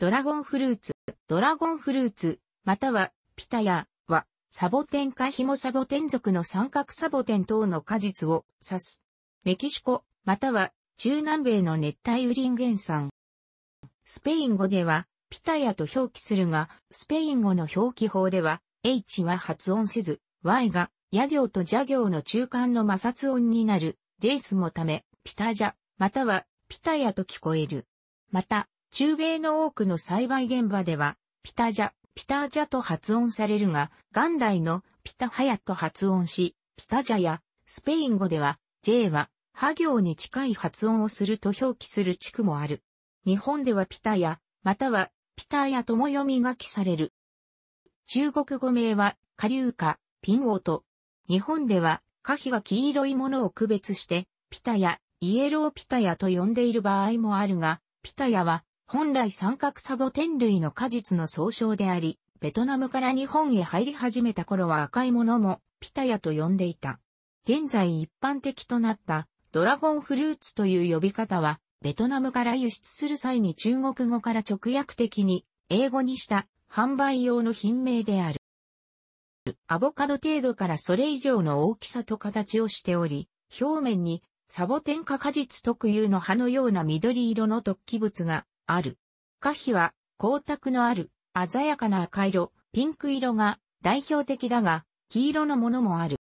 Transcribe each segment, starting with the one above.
ドラゴンフルーツ、ドラゴンフルーツ、または、ピタヤは、サボテンかヒモサボテン属の三角サボテン等の果実を指す。メキシコ、または、中南米の熱帯雨林原産。スペイン語では、ピタヤと表記するが、スペイン語の表記法では、H は発音せず、Y が、ヤ行とジャ行の中間の摩擦音になる、ジェイスもため、ピタジャ、または、ピタヤと聞こえる。また、中米の多くの栽培現場では、ピタジャ、ピタジャと発音されるが、元来のピタハヤと発音し、ピタジャや、スペイン語では、J は、ハ行に近い発音をすると表記する地区もある。日本ではピタヤ、または、ピタヤとも読み書きされる。中国語名は、カリューカ、ピンオと。日本では、花皮が黄色いものを区別して、ピタヤ、イエローピタヤと呼んでいる場合もあるが、ピタヤは、本来三角サボテン類の果実の総称であり、ベトナムから日本へ入り始めた頃は赤いものもピタヤと呼んでいた。現在一般的となったドラゴンフルーツという呼び方は、ベトナムから輸出する際に中国語から直訳的に英語にした販売用の品名である。アボカド程度からそれ以上の大きさと形をしており、表面にサボテン科果実特有の葉のような緑色の突起物がある。花碑は光沢のある鮮やかな赤色、ピンク色が代表的だが、黄色のものもある。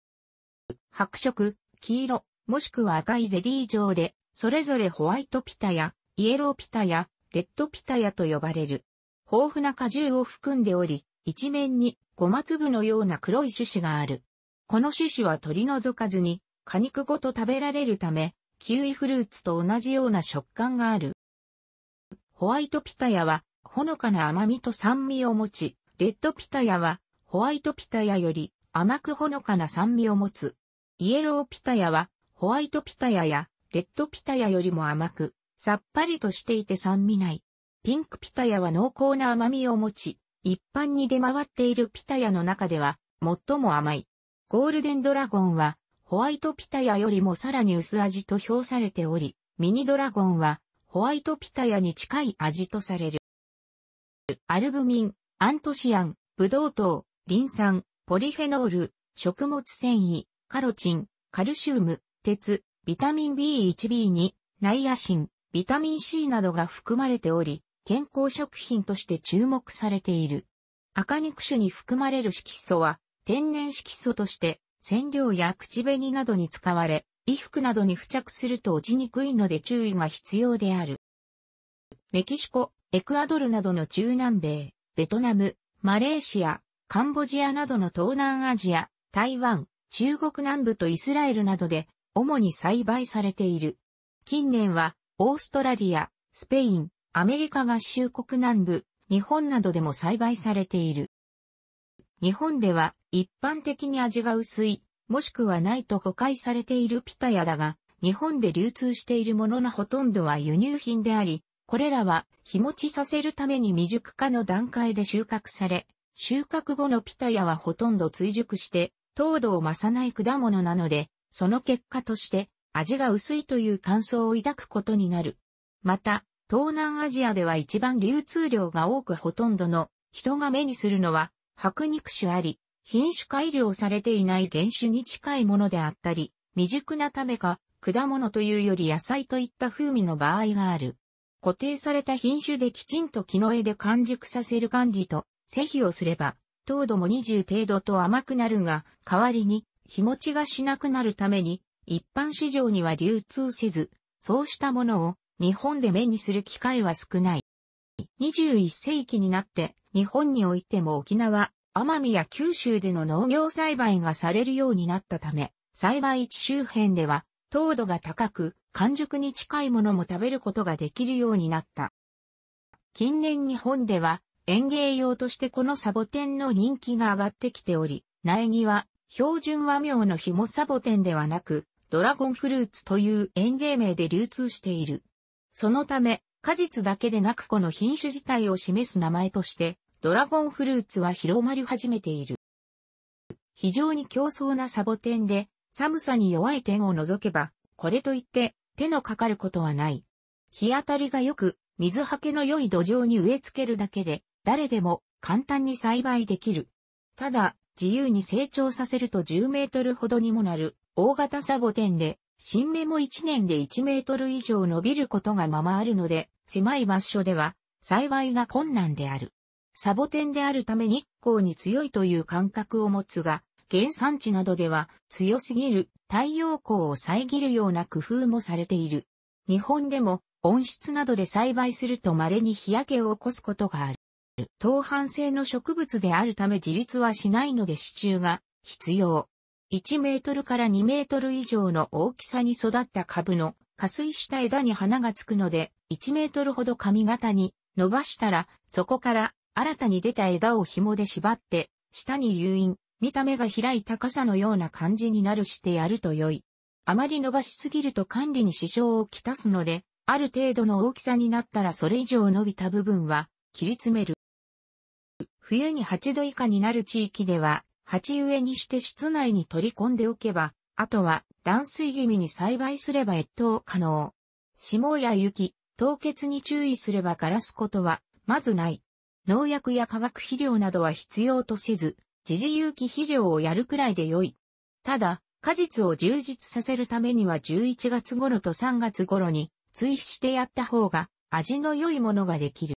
白色、黄色、もしくは赤いゼリー状で、それぞれホワイトピタや、イエローピタや、レッドピタヤと呼ばれる。豊富な果汁を含んでおり、一面にごま粒のような黒い種子がある。この種子は取り除かずに、果肉ごと食べられるため、キウイフルーツと同じような食感がある。ホワイトピタヤは、ほのかな甘みと酸味を持ち、レッドピタヤは、ホワイトピタヤより甘くほのかな酸味を持つ。イエローピタヤは、ホワイトピタヤや、レッドピタヤよりも甘く、さっぱりとしていて酸味ない。ピンクピタヤは濃厚な甘みを持ち、一般に出回っているピタヤの中では、最も甘い。ゴールデンドラゴンは、ホワイトピタヤよりもさらに薄味と評されており、ミニドラゴンは、ホワイトピタヤに近い味とされる。アルブミン、アントシアン、ブドウ糖、リン酸、ポリフェノール、食物繊維、カロチン、カルシウム、鉄、ビタミン B1B2、ナイアシン、ビタミン C などが含まれており、健康食品として注目されている。赤肉種に含まれる色素は、天然色素として、染料や口紅などに使われ、衣服などに付着すると落ちにくいので注意が必要である。メキシコ、エクアドルなどの中南米、ベトナム、マレーシア、カンボジアなどの東南アジア、台湾、中国南部とイスラエルなどで主に栽培されている。近年はオーストラリア、スペイン、アメリカ合衆国南部、日本などでも栽培されている。日本では一般的に味が薄いもしくはないと誤解されているピタヤだが、日本で流通しているもののほとんどは輸入品であり、これらは日持ちさせるために未熟化の段階で収穫され、収穫後のピタヤはほとんど追熟して、糖度を増さない果物なので、その結果として味が薄いという感想を抱くことになる。また、東南アジアでは一番流通量が多くほとんどの人が目にするのは白肉種あり、品種改良されていない原種に近いものであったり、未熟なためか、果物というより野菜といった風味の場合がある。固定された品種できちんと木の絵で完熟させる管理と、施肥をすれば、糖度も20程度と甘くなるが、代わりに、日持ちがしなくなるために、一般市場には流通せず、そうしたものを日本で目にする機会は少ない。21世紀になって、日本においても沖縄、奄美や九州での農業栽培がされるようになったため、栽培地周辺では、糖度が高く、完熟に近いものも食べることができるようになった。近年日本では、園芸用としてこのサボテンの人気が上がってきており、苗木は、標準和名の紐サボテンではなく、ドラゴンフルーツという園芸名で流通している。そのため、果実だけでなくこの品種自体を示す名前として、ドラゴンフルーツは広まり始めている。非常に競争なサボテンで、寒さに弱い点を除けば、これといって手のかかることはない。日当たりが良く、水はけの良い土壌に植え付けるだけで、誰でも簡単に栽培できる。ただ、自由に成長させると10メートルほどにもなる大型サボテンで、新芽も1年で1メートル以上伸びることがままあるので、狭い場所では栽培が困難である。サボテンであるため日光に強いという感覚を持つが、原産地などでは強すぎる太陽光を遮るような工夫もされている。日本でも温室などで栽培すると稀に日焼けを起こすことがある。当半性の植物であるため自立はしないので支柱が必要。1メートルから2メートル以上の大きさに育った株の加水した枝に花がつくので1メートルほど髪型に伸ばしたらそこから新たに出た枝を紐で縛って、下に誘引、見た目が開いた傘のような感じになるしてやると良い。あまり伸ばしすぎると管理に支障をきたすので、ある程度の大きさになったらそれ以上伸びた部分は切り詰める。冬に8度以下になる地域では、鉢植えにして室内に取り込んでおけば、あとは断水気味に栽培すれば越冬可能。霜や雪、凍結に注意すれば枯らすことは、まずない。農薬や化学肥料などは必要とせず、自治有機肥料をやるくらいで良い。ただ、果実を充実させるためには11月頃と3月頃に追肥してやった方が味の良いものができる。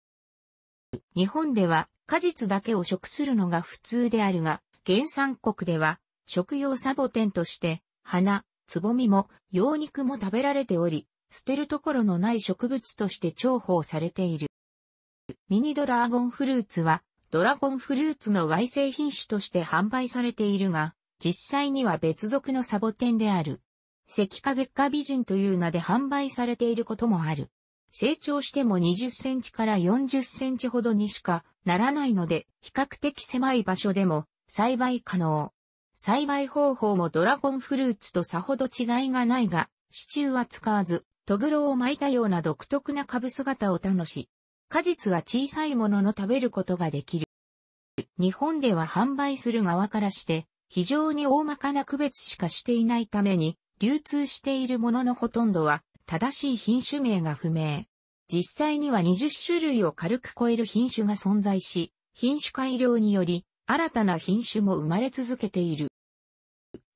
日本では果実だけを食するのが普通であるが、原産国では食用サボテンとして花、つぼみも羊肉も食べられており、捨てるところのない植物として重宝されている。ミニドラゴンフルーツは、ドラゴンフルーツの Y 製品種として販売されているが、実際には別属のサボテンである。赤化月下美人という名で販売されていることもある。成長しても20センチから40センチほどにしかならないので、比較的狭い場所でも栽培可能。栽培方法もドラゴンフルーツとさほど違いがないが、支柱は使わず、トグロを巻いたような独特な株姿を楽し、果実は小さいものの食べることができる。日本では販売する側からして、非常に大まかな区別しかしていないために、流通しているもののほとんどは、正しい品種名が不明。実際には20種類を軽く超える品種が存在し、品種改良により、新たな品種も生まれ続けている。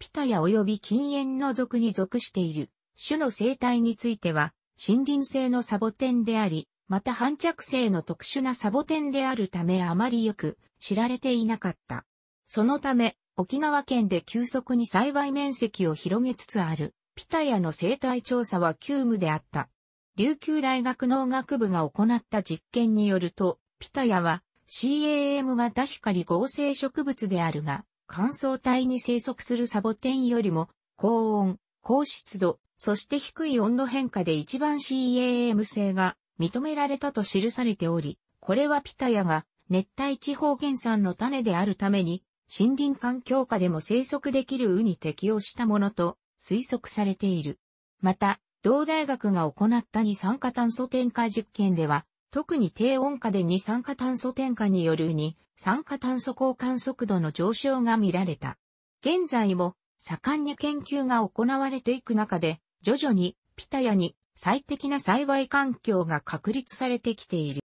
ピタヤ及び禁煙の属に属している種の生態については、森林性のサボテンであり、また反着性の特殊なサボテンであるためあまりよく知られていなかった。そのため、沖縄県で急速に栽培面積を広げつつある、ピタヤの生態調査は急務であった。琉球大学農学部が行った実験によると、ピタヤは CAM 型光合成植物であるが、乾燥帯に生息するサボテンよりも、高温、高湿度、そして低い温度変化で一番 CAM 性が認められたと記されており、これはピタヤが熱帯地方原産の種であるために、森林環境下でも生息できるウに適応したものと推測されている。また、同大学が行った二酸化炭素添加実験では、特に低温下で二酸化炭素添加によるに酸化炭素交換速度の上昇が見られた。現在も盛んに研究が行われていく中で、徐々にピタヤに最適な栽培環境が確立されてきている。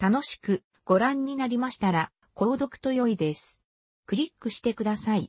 楽しくご覧になりましたら、購読と良いです。クリックしてください。